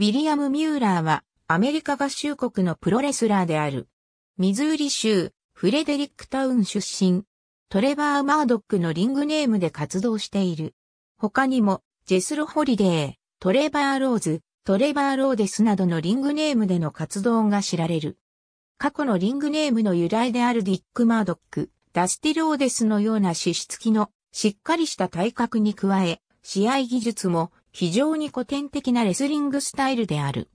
ウィリアム・ミューラーはアメリカ合衆国のプロレスラーである。ミズーリ州フレデリックタウン出身。トレバー・マードックのリングネームで活動している。他にもジェスロ・ホリデー、トレバー・ローズ、トレバー・ローデスなどのリングネームでの活動が知られる。過去のリングネームの由来であるディック・マードック、ダスティ・ローデスのような資質きのしっかりした体格に加え、試合技術も非常に古典的なレスリングスタイルである。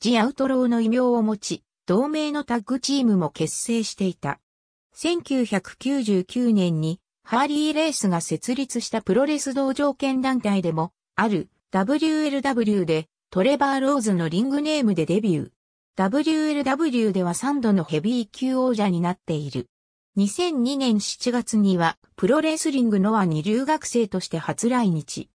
ジアウトローの異名を持ち、同盟のタッグチームも結成していた。1999年にハーリーレースが設立したプロレス同条件団体でもある WLW でトレバー・ローズのリングネームでデビュー。WLW では3度のヘビー級王者になっている。2002年7月にはプロレスリングノアに留学生として初来日。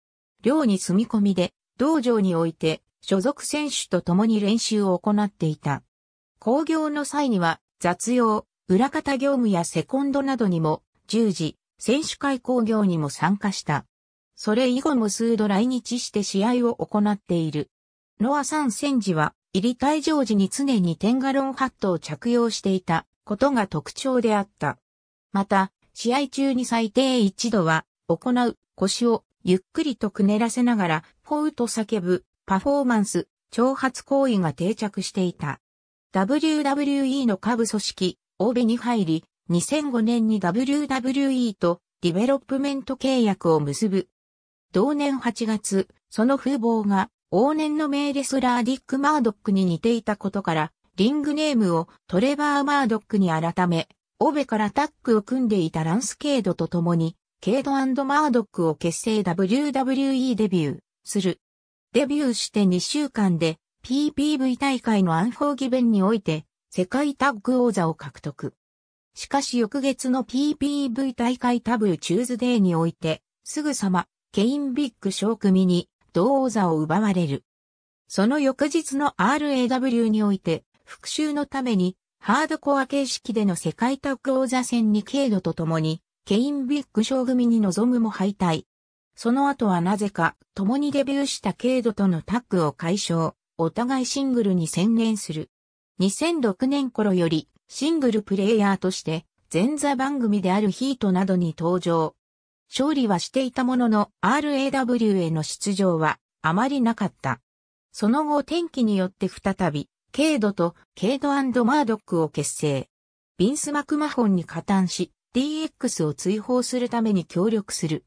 寮に住み込みで、道場において、所属選手と共に練習を行っていた。工業の際には、雑用、裏方業務やセコンドなどにも、従事、選手会工業にも参加した。それ以後も数度来日して試合を行っている。ノアンセ戦時は、入り退場時に常にテンガロンハットを着用していたことが特徴であった。また、試合中に最低一度は、行う腰をゆっくりとくねらせながら、フォウと叫ぶ、パフォーマンス、挑発行為が定着していた。WWE の下部組織、欧米に入り、2005年に WWE とディベロップメント契約を結ぶ。同年8月、その風貌が往年の名レスラーディック・マードックに似ていたことから、リングネームをトレバー・マードックに改め、オベからタッグを組んでいたランスケードと共に、ケイドマードックを結成 WWE デビューする。デビューして2週間で PPV 大会のアンフォーギベンにおいて世界タッグ王座を獲得。しかし翌月の PPV 大会タブーチューズデーにおいてすぐさまケインビッグ小組に同王座を奪われる。その翌日の RAW において復讐のためにハードコア形式での世界タッグ王座戦にケイドと共にケインビッグ賞組に臨むも敗退。その後はなぜか、共にデビューしたケイドとのタッグを解消、お互いシングルに専念する。2006年頃より、シングルプレイヤーとして、前座番組であるヒートなどに登場。勝利はしていたものの、RAW への出場は、あまりなかった。その後、天気によって再び、ケイドとケイドマードックを結成。ビンス・マクマホンに加担し、DX を追放するために協力する。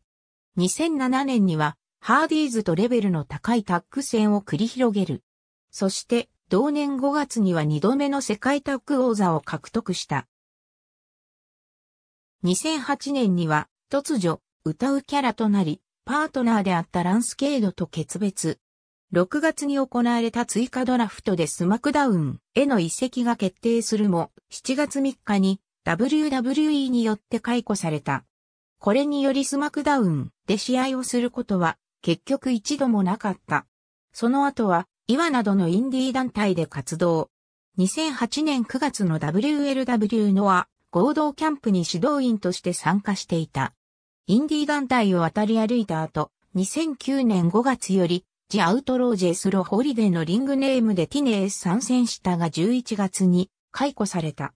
2007年には、ハーディーズとレベルの高いタッグ戦を繰り広げる。そして、同年5月には2度目の世界タッグ王座を獲得した。2008年には、突如、歌うキャラとなり、パートナーであったランスケードと決別。6月に行われた追加ドラフトでスマクダウンへの移籍が決定するも、7月3日に WWE によって解雇された。これによりスマクダウンで試合をすることは結局一度もなかった。その後は、岩などのインディー団体で活動。2008年9月の WLW のア合同キャンプに指導員として参加していた。インディー団体を渡り歩いた後、2009年5月より、ジ・アウトロー・ジェスロ・ホリデーのリングネームでティネース参戦したが11月に解雇された。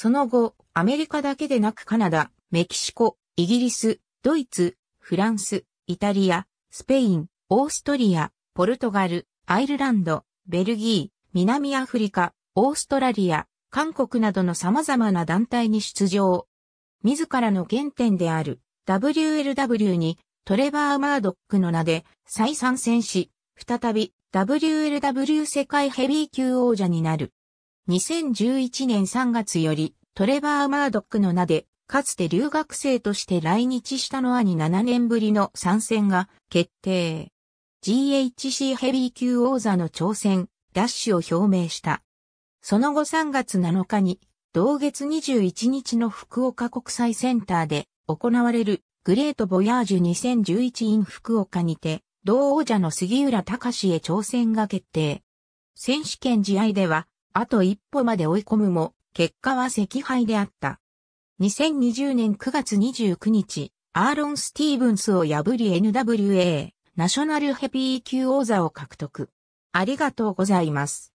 その後、アメリカだけでなくカナダ、メキシコ、イギリス、ドイツ、フランス、イタリア、スペイン、オーストリア、ポルトガル、アイルランド、ベルギー、南アフリカ、オーストラリア、韓国などの様々な団体に出場。自らの原点である WLW にトレバー・マードックの名で再参戦し、再び WLW 世界ヘビー級王者になる。2011年3月よりトレバー・マードックの名で、かつて留学生として来日したのはに7年ぶりの参戦が決定。GHC ヘビー級王座の挑戦、ダッシュを表明した。その後3月7日に、同月21日の福岡国際センターで行われるグレートボヤージュ 2011in 福岡にて、同王者の杉浦隆へ挑戦が決定。選手権試合では、あと一歩まで追い込むも、結果は惜敗であった。2020年9月29日、アーロン・スティーブンスを破り NWA ナショナルヘビー級王座を獲得。ありがとうございます。